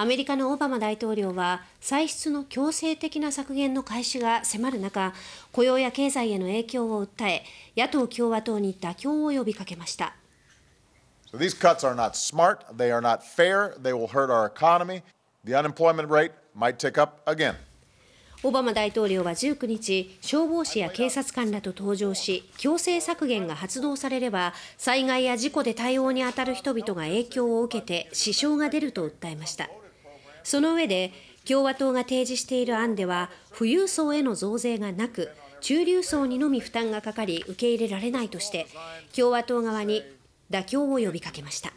アメリカのオバマ大統領は歳出の強制的な削減の開始が迫る中雇用や経済への影響を訴え野党・共和党に妥協を呼びかけました。So these cuts are not smart, they are not fair, they will hurt our economy. The unemployment rate might tick up again. オバマ大統領は19日、消防士や警察官らと登場し、強制削減が発動されれば、災害や事故で対応に当たる人々が影響を受けて、支障が出ると訴えました。その上で、共和党が提示している案では、富裕層への増税がなく、中流層にのみ負担がかかり、受け入れられないとして、共和党側に妥協を呼びかけました。